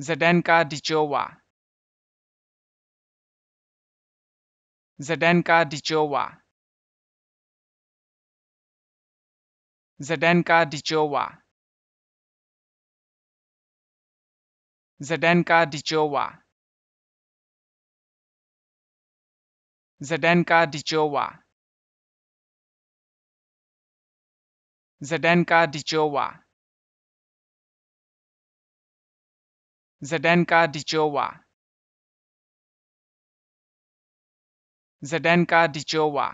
Zdenka Dijova. Zdenka Dijova. Zdenka Dijova. Zdenka Dijova. Zdenka Dijova. Zdenka Zdenka Dijova. Zdenka Dijova.